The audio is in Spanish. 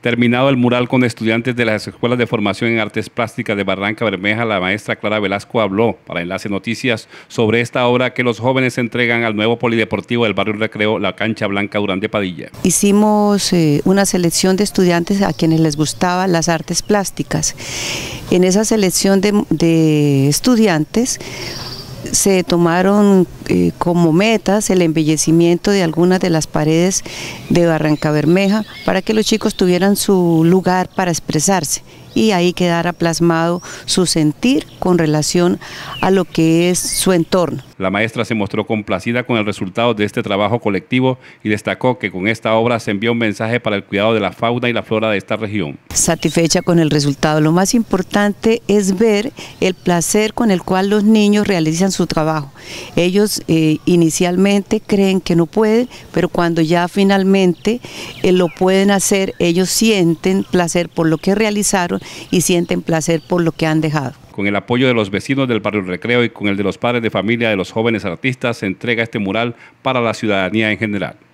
Terminado el mural con estudiantes de las escuelas de formación en artes plásticas de Barranca Bermeja, la maestra Clara Velasco habló para Enlace Noticias sobre esta obra que los jóvenes entregan al nuevo polideportivo del barrio Recreo, la Cancha Blanca Durán Padilla. Hicimos eh, una selección de estudiantes a quienes les gustaban las artes plásticas. En esa selección de estudiantes se tomaron eh, como metas el embellecimiento de algunas de las paredes de Barranca Bermeja para que los chicos tuvieran su lugar para expresarse y ahí quedará plasmado su sentir con relación a lo que es su entorno. La maestra se mostró complacida con el resultado de este trabajo colectivo y destacó que con esta obra se envió un mensaje para el cuidado de la fauna y la flora de esta región. Satisfecha con el resultado, lo más importante es ver el placer con el cual los niños realizan su trabajo. Ellos eh, inicialmente creen que no pueden, pero cuando ya finalmente eh, lo pueden hacer, ellos sienten placer por lo que realizaron y sienten placer por lo que han dejado. Con el apoyo de los vecinos del barrio Recreo y con el de los padres de familia de los jóvenes artistas, se entrega este mural para la ciudadanía en general.